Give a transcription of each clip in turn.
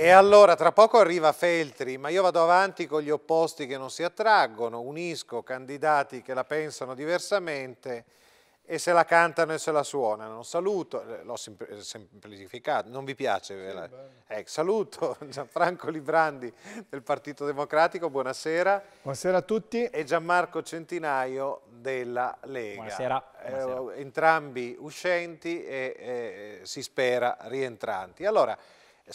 E allora tra poco arriva Feltri, ma io vado avanti con gli opposti che non si attraggono, unisco candidati che la pensano diversamente e se la cantano e se la suonano. Saluto, eh, l'ho eh, semplificato, non vi piace? Sì, eh, eh saluto Gianfranco Librandi del Partito Democratico, buonasera. Buonasera a tutti. E Gianmarco Centinaio della Lega. Buonasera. buonasera. Eh, entrambi uscenti e eh, si spera rientranti. Allora,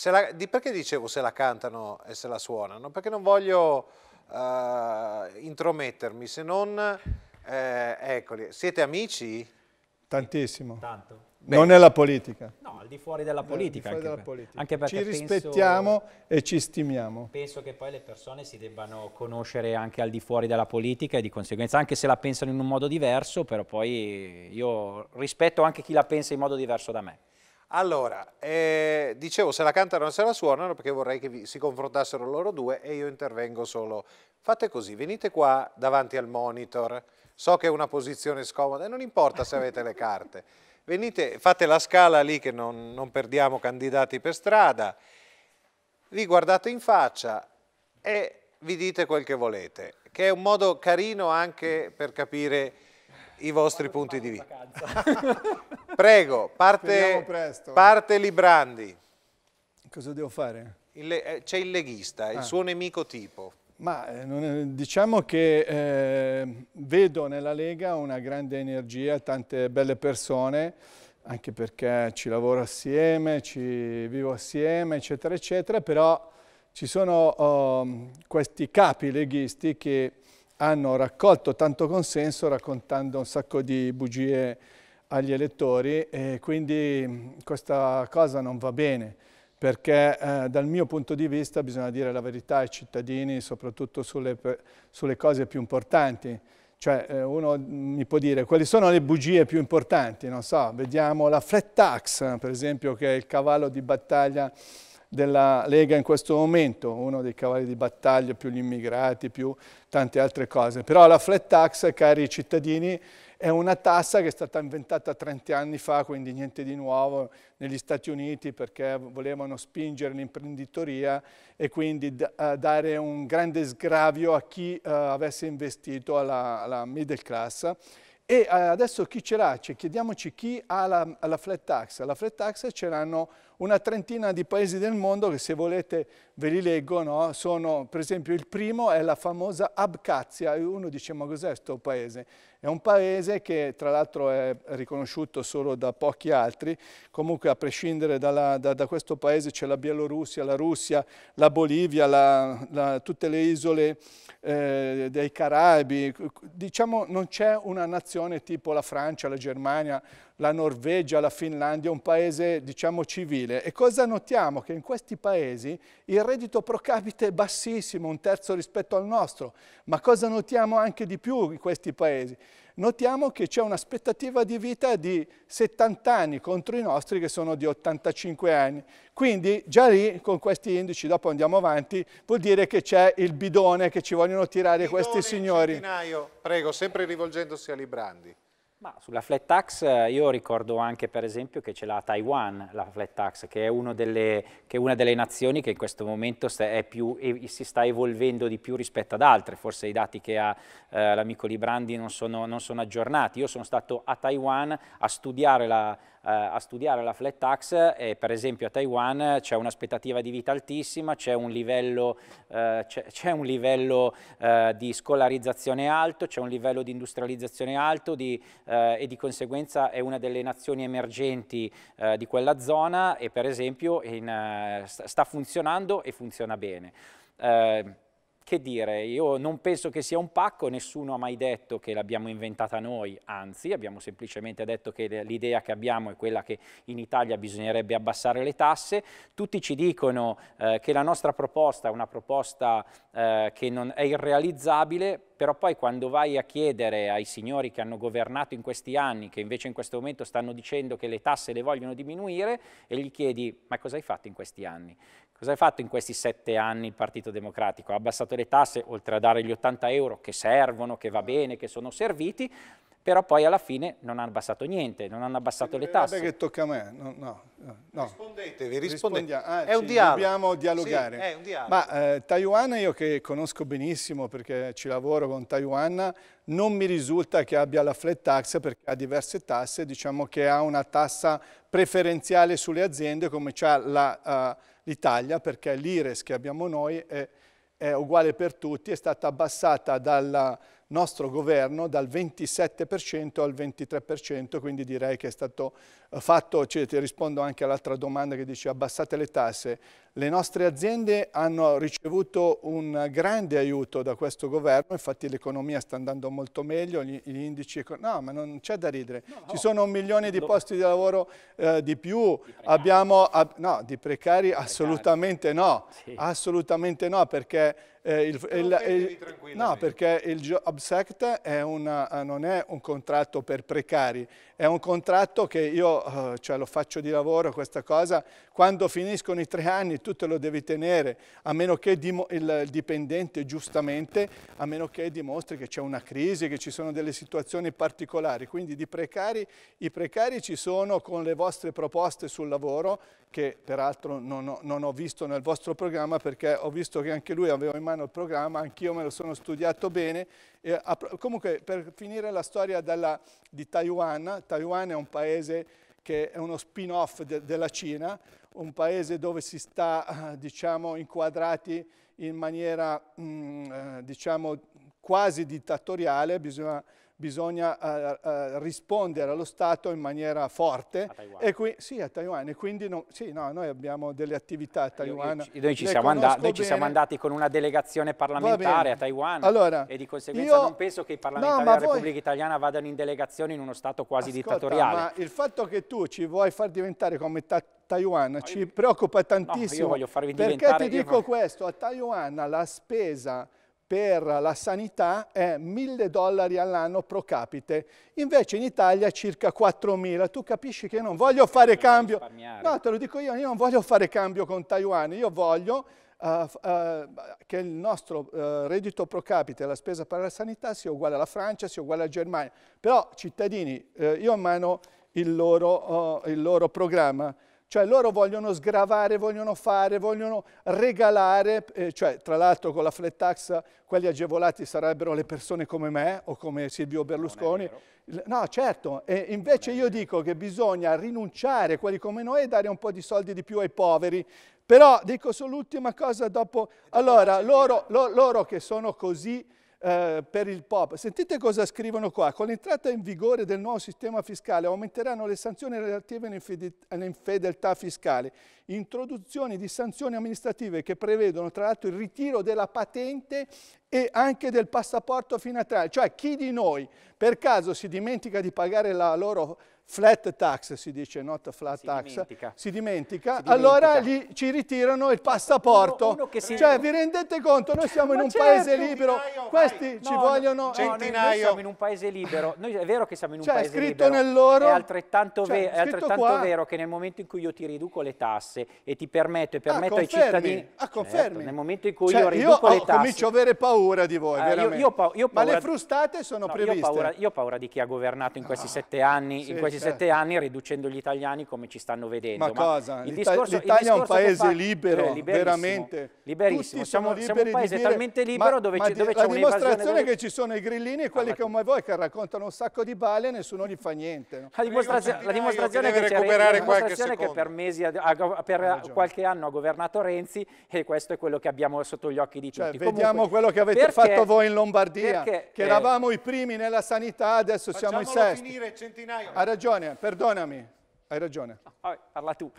la, di, perché dicevo se la cantano e se la suonano? Perché non voglio uh, intromettermi, se non... Eh, eccoli, siete amici? Tantissimo. Tanto. Beh, non nella politica. No, al di fuori della eh, politica. Fuori anche, della politica. anche, perché ci rispettiamo penso, e ci stimiamo. Penso che poi le persone si debbano conoscere anche al di fuori della politica e di conseguenza, anche se la pensano in un modo diverso, però poi io rispetto anche chi la pensa in modo diverso da me. Allora, eh, dicevo se la cantano o se la suonano perché vorrei che vi, si confrontassero loro due e io intervengo solo. Fate così, venite qua davanti al monitor, so che è una posizione scomoda e non importa se avete le carte. Venite, fate la scala lì che non, non perdiamo candidati per strada, vi guardate in faccia e vi dite quel che volete, che è un modo carino anche per capire i vostri punti di vista. Prego, parte, parte Librandi. Cosa devo fare? Eh, c'è il leghista, ah. il suo nemico tipo. Ma eh, diciamo che eh, vedo nella Lega una grande energia, tante belle persone, anche perché ci lavoro assieme, ci vivo assieme, eccetera, eccetera, però ci sono oh, questi capi leghisti che hanno raccolto tanto consenso raccontando un sacco di bugie agli elettori e quindi mm, questa cosa non va bene perché eh, dal mio punto di vista bisogna dire la verità ai cittadini soprattutto sulle, sulle cose più importanti. Cioè eh, uno mm, mi può dire quali sono le bugie più importanti, non so, vediamo la flat tax per esempio che è il cavallo di battaglia della Lega in questo momento, uno dei cavalli di battaglia più gli immigrati, più tante altre cose. Però la flat tax, cari cittadini, è una tassa che è stata inventata 30 anni fa, quindi niente di nuovo negli Stati Uniti perché volevano spingere l'imprenditoria e quindi eh, dare un grande sgravio a chi uh, avesse investito alla, alla middle class. E eh, adesso chi ce l'ha? Cioè, chiediamoci chi ha la, la, flat tax. La flat tax ce l'hanno una trentina di paesi del mondo che se volete ve li leggo, no? Sono, per esempio il primo è la famosa Abkhazia. Uno dice diciamo, ma cos'è questo paese? È un paese che tra l'altro è riconosciuto solo da pochi altri, comunque a prescindere dalla, da, da, questo paese c'è la Bielorussia, la Russia, la Bolivia, la, la, tutte le isole eh, dei Caraibi, diciamo non c'è una nazione tipo la Francia, la Germania, la Norvegia, la Finlandia, un paese diciamo civile. E cosa notiamo? Che in questi paesi il reddito pro capite è bassissimo, un terzo rispetto al nostro, ma cosa notiamo anche di più in questi paesi? notiamo che c'è un'aspettativa di vita di 70 anni contro i nostri che sono di 85 anni. Quindi già lì con questi indici, dopo andiamo avanti, vuol dire che c'è il bidone che ci vogliono tirare bidone questi signori. Prego, sempre rivolgendosi a Librandi. Ma sulla flat tax eh, io ricordo anche per esempio che c'è la Taiwan, la flat tax, che è, delle, che è, una delle nazioni che in questo momento più, si sta evolvendo di più rispetto ad altre, forse i dati che ha eh, l'amico Librandi non sono, non sono aggiornati. Io sono stato a Taiwan a studiare la eh, a studiare la flat tax e per esempio a Taiwan c'è un'aspettativa di vita altissima, c'è un livello, eh, c'è un livello eh, di scolarizzazione alto, c'è un livello di industrializzazione alto di, e di conseguenza è una delle nazioni emergenti di quella zona e per esempio in, sta funzionando e funziona bene che dire, io non penso che sia un pacco, nessuno ha mai detto che l'abbiamo inventata noi, anzi abbiamo semplicemente detto che l'idea che abbiamo è quella che in Italia bisognerebbe abbassare le tasse, tutti ci dicono eh, che la nostra proposta è una proposta eh, che non è irrealizzabile, però poi quando vai a chiedere ai signori che hanno governato in questi anni, che invece in questo momento stanno dicendo che le tasse le vogliono diminuire, e gli chiedi ma cosa hai fatto in questi anni? Cosa hai fatto in questi sette anni il Partito Democratico? Ha abbassato le tasse, oltre a dare gli 80 euro che servono, che va bene, che sono serviti, però poi alla fine non hanno abbassato niente, non hanno abbassato le eh, tasse. che tocca a me, no, no, no. Rispondetevi, rispondete. Ah, è un dialogo. Dobbiamo dialogare. Sì, è un dialogo. Ma eh, Taiwan, io che conosco benissimo perché ci lavoro con Taiwan, non mi risulta che abbia la flat tax perché ha diverse tasse, diciamo che ha una tassa preferenziale sulle aziende come c'ha la... Uh, l'Italia perché l'IRES che abbiamo noi è, è uguale per tutti, è stata abbassata dal nostro governo dal 27% al 23%, quindi direi che è stato eh, fatto, cioè, ti rispondo anche all'altra domanda che dice abbassate le tasse, le nostre aziende hanno ricevuto un grande aiuto da questo governo, infatti l'economia sta andando molto meglio, gli, gli indici, no ma non c'è da ridere, no, no. ci sono un milione di posti di lavoro eh, di più, di abbiamo, ab, no di precari, precari. assolutamente no, sì. assolutamente no perché eh, il, il, il, no, perché il Job Act è una, non è un contratto per precari, è un contratto che io eh, cioè, lo faccio di lavoro questa cosa quando finiscono i tre anni tu te lo devi tenere, a meno che il dipendente giustamente, a meno che dimostri che c'è una crisi, che ci sono delle situazioni particolari. Quindi di precari, i precari ci sono con le vostre proposte sul lavoro, che peraltro non ho, non ho visto nel vostro programma perché ho visto che anche lui aveva in mano il programma, anch'io me lo sono studiato bene. E, comunque per finire la storia della, di Taiwan, Taiwan è un paese che è uno spin-off de della Cina, un paese dove si sta eh, diciamo, inquadrati in maniera mh, mm, eh, diciamo, quasi dittatoriale, bisogna bisogna uh, uh, rispondere allo Stato in maniera forte. A qui, sì, a Taiwan. E quindi no, sì, no, noi abbiamo delle attività a Taiwan. Io, io, noi, ci siamo, andati, noi ci siamo, andati con una delegazione parlamentare a Taiwan allora, e di conseguenza io, non penso che i parlamentari no, della voi, Repubblica Italiana vadano in delegazione in uno Stato quasi ascolta, dittatoriale. Ma il fatto che tu ci vuoi far diventare come ta Taiwan ci preoccupa tantissimo. No, io voglio farvi perché diventare... Perché ti dico io... questo, a Taiwan la spesa per la sanità è 1000 dollari all'anno pro capite, invece in Italia circa 4000. Tu capisci che io non voglio fare cambio. No, te lo dico io, io non voglio fare cambio con Taiwan, io voglio uh, uh, che il nostro uh, reddito pro capite, la spesa per la sanità sia uguale alla Francia, sia uguale alla Germania. Però cittadini, io ho in mano il loro, oh, il loro programma. Cioè loro vogliono sgravare, vogliono fare, vogliono regalare, eh, cioè tra l'altro con la flat tax quelli agevolati sarebbero le persone come me o come Silvio Berlusconi. No, certo, e invece io dico che bisogna rinunciare a quelli come noi e dare un po' di soldi di più ai poveri. Però dico solo l'ultima cosa dopo... Allora, loro, lo, loro che sono così eh, per il POP. Sentite cosa scrivono qua. Con l'entrata in vigore del nuovo sistema fiscale aumenteranno le sanzioni relative all'infedeltà fiscale, introduzione di sanzioni amministrative che prevedono tra l'altro il ritiro della patente e anche del passaporto finanziario. Cioè chi di noi per caso si dimentica di pagare la loro flat tax, si dice, not flat si tax, dimentica. Si, dimentica, si dimentica, allora gli, ci ritirano il passaporto. Uno, uno si... Cioè, vi rendete conto, noi siamo in un certo, paese libero, centinaio, questi no, ci vogliono... Centinaio. No, noi, siamo in un paese libero, noi, è vero che siamo in un cioè, paese libero, nel loro, è altrettanto, cioè, è altrettanto vero che nel momento in cui io ti riduco le tasse e ti permetto, e ah, permetto ah, ai cittadini... Ah, certo, confermi. Certo, nel momento in cui cioè, io riduco io, le tasse... Io comincio a avere paura di voi, allora, eh, io, io paura, Ma le frustate sono previste. Io ho, paura, paura di chi ha governato in questi ah, sette anni, in questi 17 certo. anni riducendo gli italiani come ci stanno vedendo. Ma, ma cosa? L'Italia è un paese libero, eh, veramente. Liberissimo, siamo, siamo, un paese dire, talmente libero ma, dove, ma c'è un'evasione. La dimostrazione è che ci sono i grillini e quelli ah, come voi che raccontano un sacco di balle e nessuno gli fa niente. No? La, dimostrazione, la dimostrazione, che, la dimostrazione che per, mesi, a, a, per qualche anno ha governato Renzi e questo è quello che abbiamo sotto gli occhi di cioè, tutti. Cioè, vediamo Comunque, quello che avete perché, fatto voi in Lombardia, perché, che eravamo eh, i primi nella sanità, adesso siamo i sesti. Ha ragione ragione, perdonami, hai ragione. Ah, vabbè, parla tu.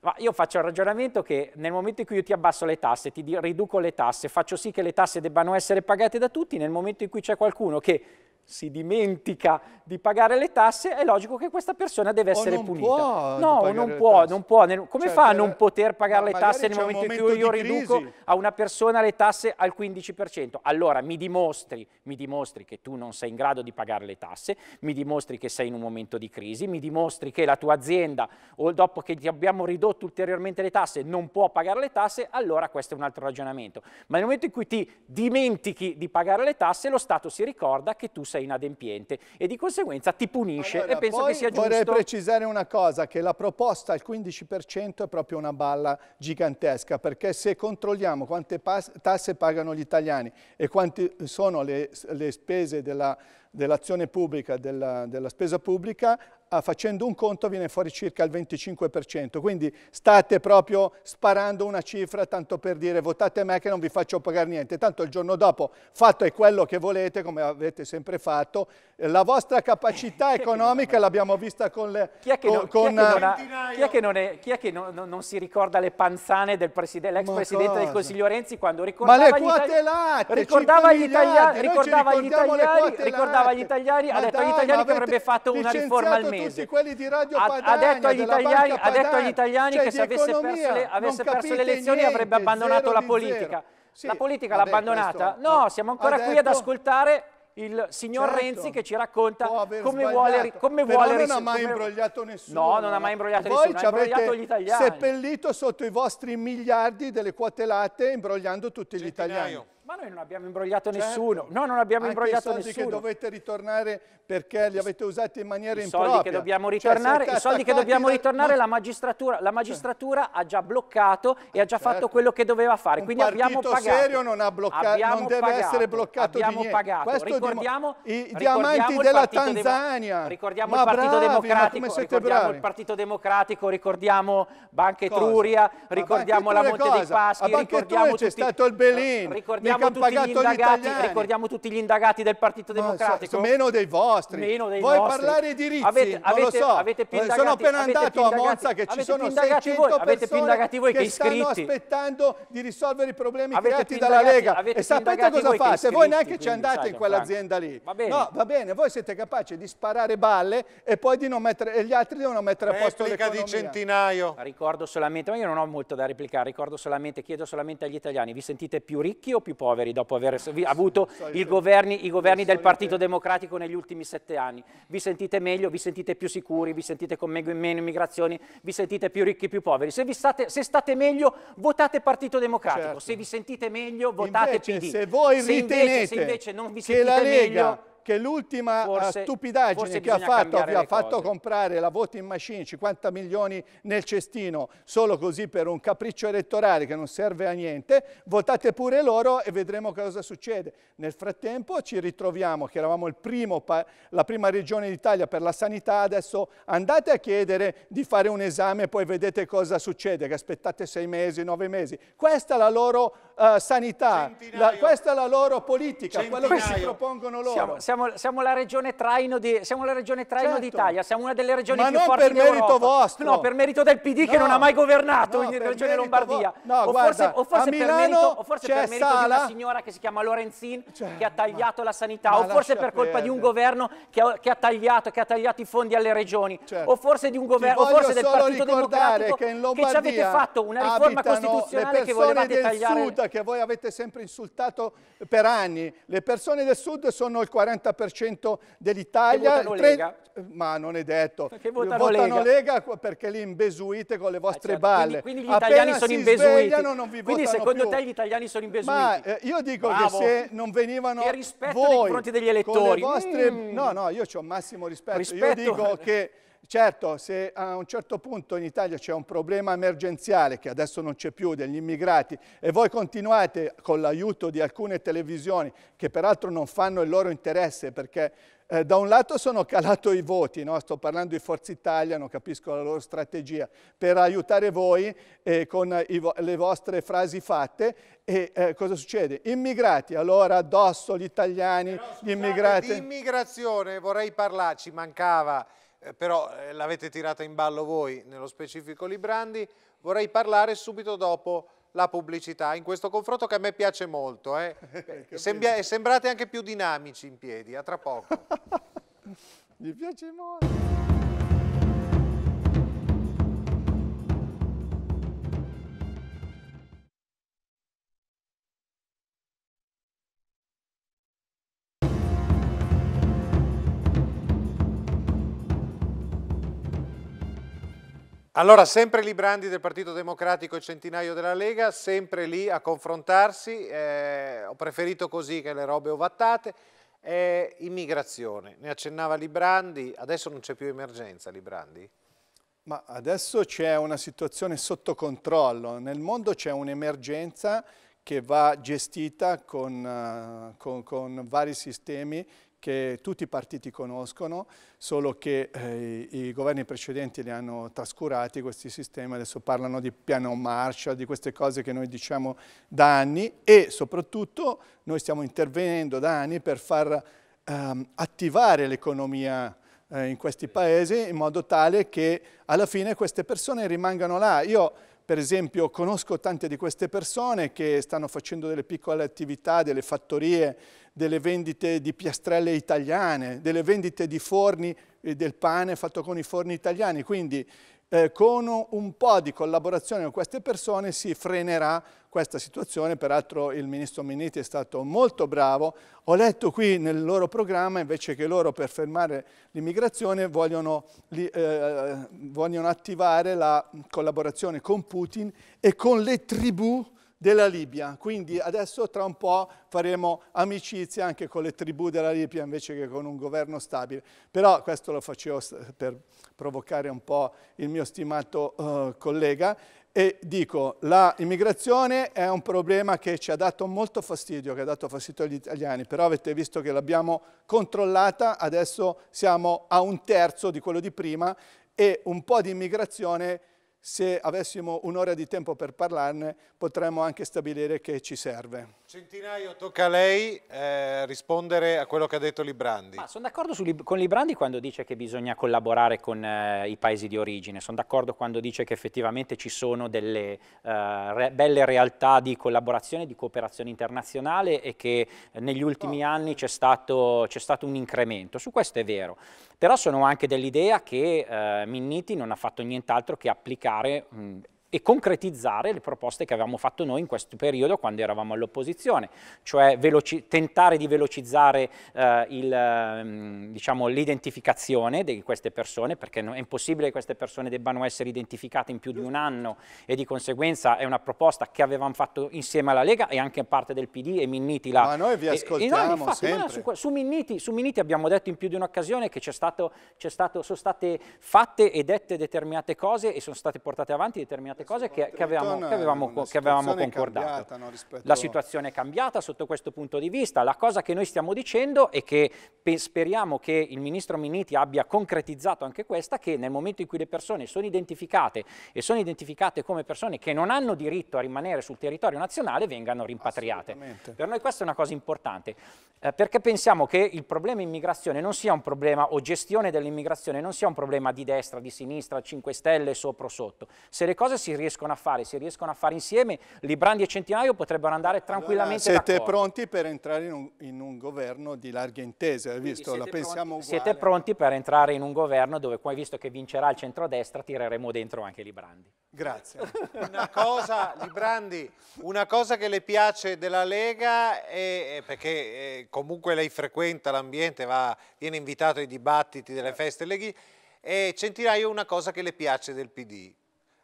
Ma io faccio il ragionamento che nel momento in cui io ti abbasso le tasse, ti riduco le tasse, faccio sì che le tasse debbano essere pagate da tutti, nel momento in cui c'è qualcuno che si dimentica di pagare le tasse, è logico che questa persona deve essere punita. Può no, non può, non può, Come cioè, fa a cioè, non poter pagare le tasse nel momento, in cui io riduco a una persona le tasse al 15%? Allora mi dimostri, mi dimostri che tu non sei in grado di pagare le tasse, mi dimostri che sei in un momento di crisi, mi dimostri che la tua azienda, o dopo che ti abbiamo ridotto ulteriormente le tasse, non può pagare le tasse, allora questo è un altro ragionamento. Ma nel momento in cui ti dimentichi di pagare le tasse, lo Stato si ricorda che tu sei sei inadempiente e di conseguenza ti punisce allora, e penso che sia giusto. Vorrei precisare una cosa, che la proposta al 15% è proprio una balla gigantesca, perché se controlliamo quante tasse pagano gli italiani e quante sono le, le spese della dell'azione pubblica, della, della, spesa pubblica, ah, facendo un conto viene fuori circa il 25%. Quindi state proprio sparando una cifra tanto per dire votate me che non vi faccio pagare niente. Tanto il giorno dopo fatto è quello che volete, come avete sempre fatto. Eh, la vostra capacità economica l'abbiamo vista con le... Chi è che, non, con, chi è che, non, ha, chi è che, non, è, chi è che non, non, si ricorda le panzane dell'ex preside, presidente del Consiglio Renzi quando ricordava... Ma le quote latte, ricordava gli italiani, ricordava gli italiani, mandava gli italiani, ha detto agli italiani che avrebbe fatto una riforma al mese. Padania, ha, ha, detto agli italiani, ha, detto agli italiani, cioè, che se avesse perso le, avesse perso le elezioni niente, avrebbe abbandonato la politica. Sì, la politica l'ha abbandonata? Questo, no, siamo ancora detto, qui ad ascoltare il signor certo, Renzi che ci racconta come vuole, come vuole non ha mai imbrogliato nessuno. No, non ha mai imbrogliato eh. Voi nessuno, ha imbrogliato gli italiani. seppellito sotto i vostri miliardi delle quote latte imbrogliando tutti gli italiani noi non abbiamo imbrogliato certo. nessuno. No, non abbiamo Anche imbrogliato nessuno. i soldi nessuno. che dovete ritornare perché li avete usati in maniera I impropria. Soldi che dobbiamo cioè, ritornare, cioè, I soldi che dobbiamo ritornare, la magistratura, la magistratura certo. ha già bloccato e ha già certo. fatto quello che doveva fare. Un Quindi abbiamo pagato. serio non, ha bloccato, abbiamo non deve pagato, essere bloccato abbiamo pagato. Questo ricordiamo, i diamanti della Tanzania. ricordiamo il Partito Democratico, ricordiamo il Partito Democratico, ricordiamo Banca Etruria, ricordiamo la Monte dei Paschi, ricordiamo c'è stato il Belin. Ricordiamo ricordiamo, tutti gli, indagati, ricordiamo tutti gli indagati del Partito Democratico. So, meno dei vostri. Meno dei Vuoi nostri. parlare di Rizzi? Avete, avete, so. avete indagati, sono appena andato a Monza che ci sono 600 voi, persone voi che, che stanno aspettando di risolvere i problemi creati dalla Lega. E sapete cosa fa? Se voi neanche ci andate in quell'azienda lì. No, va bene, voi siete capaci di sparare balle e poi di non mettere, e gli altri devono mettere a eh, posto l'economia. di centinaio. Ricordo solamente, ma io non ho molto da replicare, ricordo solamente, chiedo solamente agli italiani, vi sentite più ricchi o più poveri? poveri dopo aver avuto i governi, i governi del Partito Democratico negli ultimi sette anni. Vi sentite meglio, vi sentite più sicuri, vi sentite con meno immigrazioni, vi sentite più ricchi, più poveri. Se, state, se state, meglio, votate Partito Democratico. Certo. Se vi sentite meglio, votate invece, PD. Se voi se ritenete invece, se invece non vi che la Lega meglio, che l'ultima eh, stupidaggine che ha fatto, che ha fatto comprare la voto in machine, 50 milioni nel cestino, solo così per un capriccio elettorale che non serve a niente, votate pure loro e vedremo cosa succede. Nel frattempo ci ritroviamo che eravamo primo, la prima regione d'Italia per la sanità, adesso andate a chiedere di fare un esame e poi vedete cosa succede, che aspettate sei mesi, nove mesi. Questa è la loro uh, sanità, la, questa è la loro politica, Centinaio. quello che si propongono loro. Siamo, siamo siamo, siamo, la regione traino certo. d'Italia, siamo, certo. siamo una delle regioni ma più forti d'Europa. Ma non per merito vostro. No, per merito del PD no. che non ha mai governato no, in regione Lombardia. No, o, guarda, forse, o forse per merito, forse per merito di una signora che si chiama Lorenzin cioè, che ha tagliato ma, la sanità, o forse per colpa perdere. di un governo che ha, che ha, tagliato, che ha tagliato i fondi alle regioni, certo. o forse, di un governo, o forse del Partito Democratico che, che ci avete fatto una riforma costituzionale che volevate tagliare. Sud, che voi avete sempre insultato per anni. Le persone del Sud sono il 40% 40% dell'Italia. Tre... Ma non è detto. Perché votano, votano Lega? Lega? perché li imbesuite con le vostre ah, certo. balle. Quindi, quindi gli italiani sono imbesuiti. quindi secondo più. te gli italiani sono imbesuiti? Ma eh, io dico Bravo. che se non venivano che rispetto voi, nei confronti degli elettori. Vostre... Mm. No, no, io ho massimo rispetto. rispetto. Io dico che Certo, se a un certo punto in Italia c'è un problema emergenziale, che adesso non c'è più, degli immigrati, e voi continuate con l'aiuto di alcune televisioni, che peraltro non fanno il loro interesse, perché eh, da un lato sono calato i voti, no? sto parlando di Forza Italia, non capisco la loro strategia, per aiutare voi eh, con vo le vostre frasi fatte e eh, cosa succede? Immigrati, allora addosso gli italiani, Però, scusate, gli immigrati... Di immigrazione vorrei parlarci, mancava eh, però eh, l'avete tirata in ballo voi, nello specifico Librandi, vorrei parlare subito dopo la pubblicità, in questo confronto che a me piace molto. Eh. eh sembia, sembrate anche più dinamici in piedi, a tra poco. Mi piace molto. Allora, sempre Librandi del Partito Democratico e Centinaio della Lega, sempre lì a confrontarsi, eh, ho preferito così che le robe ovattate, eh, immigrazione, ne accennava Librandi, adesso non c'è più emergenza Librandi? Ma adesso c'è una situazione sotto controllo, nel mondo c'è un'emergenza che va gestita con, eh, con, con vari sistemi che tutti i partiti conoscono, solo che eh, i governi precedenti li hanno trascurati questi sistemi, adesso parlano di piano marcia, di queste cose che noi diciamo da anni e soprattutto noi stiamo intervenendo da anni per far ehm, attivare l'economia eh, in questi paesi in modo tale che alla fine queste persone rimangano là. Io per esempio conosco tante di queste persone che stanno facendo delle piccole attività, delle fattorie, delle vendite di piastrelle italiane, delle vendite di forni eh, del pane fatto con i forni italiani, quindi eh, con un po' di collaborazione con queste persone si frenerà questa situazione, peraltro il ministro Minniti è stato molto bravo, ho letto qui nel loro programma invece che loro per fermare l'immigrazione vogliono, eh, vogliono attivare la collaborazione con Putin e con le tribù della Libia. Quindi adesso tra un po' faremo amicizia anche con le tribù della Libia invece che con un governo stabile. Però questo lo facevo per provocare un po' il mio stimato uh, collega e dico l'immigrazione è un problema che ci ha dato molto fastidio, che ha dato fastidio agli italiani, però avete visto che l'abbiamo controllata, adesso siamo a un terzo di quello di prima e un po' di immigrazione se avessimo un'ora di tempo per parlarne, potremmo anche stabilire che ci serve. Centinaio, tocca a lei eh, rispondere a quello che ha detto Librandi. sono d'accordo con Librandi quando dice che bisogna collaborare con eh, i paesi di origine, sono d'accordo quando dice che effettivamente ci sono delle eh, re belle realtà di collaborazione, di cooperazione internazionale e che negli ultimi oh. anni c'è stato, stato, un incremento, su questo è vero, però sono anche dell'idea che eh, Minniti non ha fatto nient'altro che applicare... Mh, e concretizzare le proposte che avevamo fatto noi in questo periodo quando eravamo all'opposizione, cioè tentare di velocizzare eh, ehm, diciamo, l'identificazione diciamo, di queste persone, perché è impossibile che queste persone debbano essere identificate in più di un anno e di conseguenza è una proposta che avevamo fatto insieme alla Lega e anche parte del PD e Minniti la... Ma noi vi ascoltiamo e, e noi, infatti, no, su, su, Minniti, su, Minniti, abbiamo detto in più di un'occasione che stato, stato, sono state fatte e dette determinate cose e sono state portate avanti determinate determinate cose che, che, avevamo, che, avevamo, che avevamo, concordato. no, la situazione è cambiata sotto questo punto di vista. La cosa che noi stiamo dicendo è che speriamo che il ministro Miniti abbia concretizzato anche questa, che nel momento in cui le persone sono identificate e sono identificate come persone che non hanno diritto a rimanere sul territorio nazionale, vengano rimpatriate. Per noi questa è una cosa importante, eh, perché pensiamo che il problema immigrazione non sia un problema o gestione dell'immigrazione non sia un problema di destra, di sinistra, 5 Stelle, sopra o sotto. Se le cose si si riescono a fare, si riescono a fare insieme, Librandi e Centinaio potrebbero andare tranquillamente allora, Siete pronti per entrare in un, in un governo di larghe intese, Quindi visto? La pronti, pensiamo uguale. Siete pronti per entrare in un governo dove poi, visto che vincerà il centrodestra, tireremo dentro anche Librandi. Grazie. una cosa, Librandi, una cosa che le piace della Lega, è, è perché è, eh, comunque lei frequenta l'ambiente, viene invitato ai dibattiti delle feste leghi, e Centinaio una cosa che le piace del PD.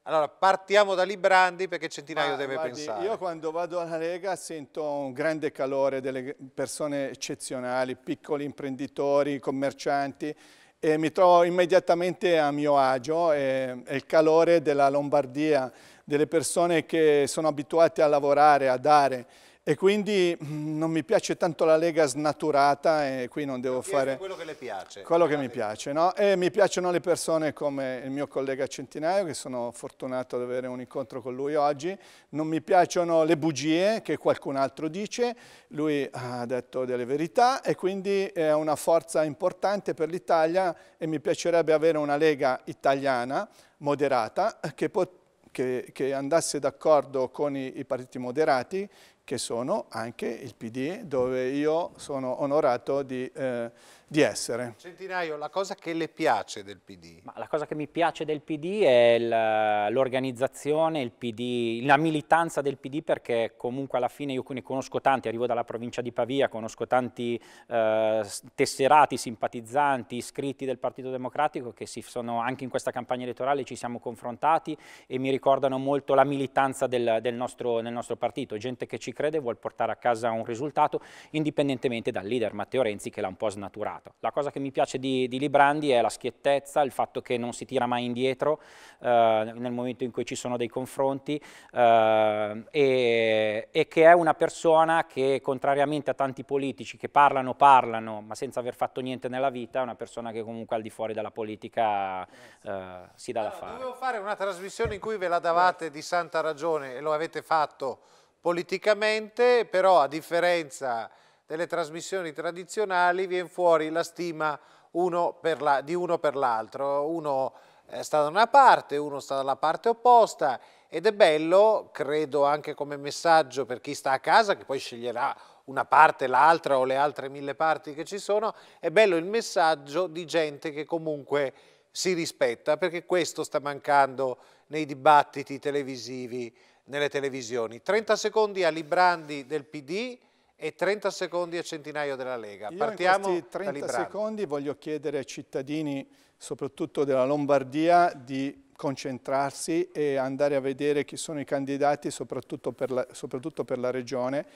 Allora, partiamo da Librandi perché Centinaio Ma, deve guardi, pensare. Io quando vado alla Lega sento un grande calore delle persone eccezionali, piccoli imprenditori, commercianti, e mi trovo immediatamente a mio agio, è, è il calore della Lombardia, delle persone che sono abituate a lavorare, a dare, e quindi mm, non mi piace tanto la Lega snaturata e qui non devo fare... Quello che le piace. Quello che mi piace, no? E mi piacciono le persone come il mio collega Centinaio, che sono fortunato ad avere un incontro con lui oggi. Non mi piacciono le bugie che qualcun altro dice, lui ha detto delle verità e quindi è una forza importante per l'Italia e mi piacerebbe avere una Lega italiana moderata eh, che potesse che, che, andasse d'accordo con i, i, partiti moderati che sono anche il PD, dove io sono onorato di, eh, di, essere. Centinaio, la cosa che le piace del PD? Ma la cosa che mi piace del PD è l'organizzazione, la militanza del PD, perché comunque alla fine io ne conosco tanti, arrivo dalla provincia di Pavia, conosco tanti eh, tesserati, simpatizzanti, iscritti del Partito Democratico che si sono anche in questa campagna elettorale ci siamo confrontati e mi ricordano molto la militanza del, del nostro, nel nostro partito, gente che ci crede, e vuole portare a casa un risultato indipendentemente dal leader Matteo Renzi che l'ha un po' snaturato. La cosa che mi piace di, di, Librandi è la schiettezza, il fatto che non si tira mai indietro eh, nel momento in cui ci sono dei confronti eh, e, e che è una persona che contrariamente a tanti politici che parlano, parlano, ma senza aver fatto niente nella vita, è una persona che comunque al di fuori della politica eh, si dà da fare. Dovevo fare una trasmissione in cui ve la davate di santa ragione e lo avete fatto politicamente, però a differenza delle trasmissioni tradizionali viene fuori la stima uno la, di uno per l'altro, uno eh, sta da una parte, uno sta dalla parte opposta ed è bello, credo anche come messaggio per chi sta a casa, che poi sceglierà una parte, l'altra o le altre mille parti che ci sono, è bello il messaggio di gente che comunque si rispetta, perché questo sta mancando nei dibattiti televisivi nelle televisioni. 30 secondi a Librandi del PD e 30 secondi a Centinaio della Lega. Io Partiamo in 30 secondi voglio chiedere ai cittadini, soprattutto della Lombardia, di concentrarsi e andare a vedere chi sono i candidati, soprattutto per la, soprattutto per la regione.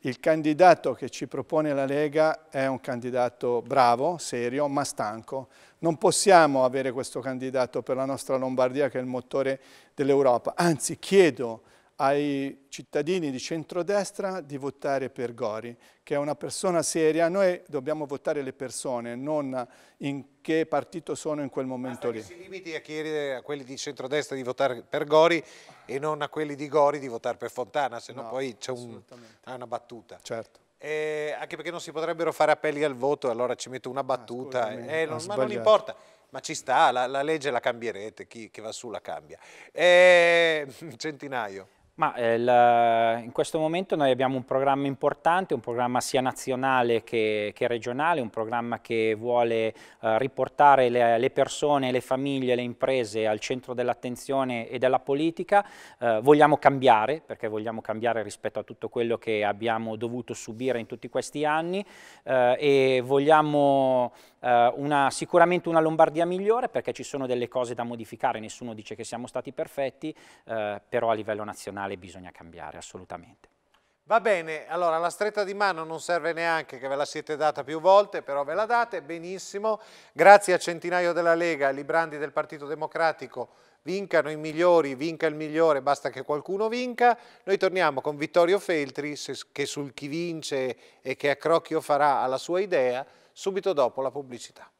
Il candidato che ci propone la Lega è un candidato bravo, serio, ma stanco. Non possiamo avere questo candidato per la nostra Lombardia che è il motore dell'Europa. Anzi, chiedo ai cittadini di centrodestra di votare per Gori, che è una persona seria. Noi dobbiamo votare le persone, non in che partito sono in quel momento lì. si limiti a chiedere a quelli di centrodestra di votare per Gori e non a quelli di Gori di votare per Fontana, se no, poi c'è un, una battuta. Certo. Eh, anche perché non si potrebbero fare appelli al voto, allora ci metto una ah, battuta, ah, eh, non, ma non importa ma ci sta, la, la, legge la cambierete, chi che va su la cambia. Eh, centinaio. Ma eh, il, in questo momento noi abbiamo un programma importante, un programma sia nazionale che, che regionale, un programma che vuole uh, riportare le, le, persone, le famiglie, le imprese al centro dell'attenzione e della politica. Uh, vogliamo cambiare, perché vogliamo cambiare rispetto a tutto quello che abbiamo dovuto subire in tutti questi anni uh, e vogliamo eh, una, sicuramente una Lombardia migliore perché ci sono delle cose da modificare, nessuno dice che siamo stati perfetti, eh, però a livello nazionale bisogna cambiare assolutamente. Va bene, allora la stretta di mano non serve neanche che ve la siete data più volte, però ve la date, benissimo. Grazie a Centinaio della Lega, ai Librandi del Partito Democratico, vincano i migliori, vinca il migliore, basta che qualcuno vinca. Noi torniamo con Vittorio Feltri, che sul chi vince e che a Crocchio farà alla sua idea, subito dopo la pubblicità.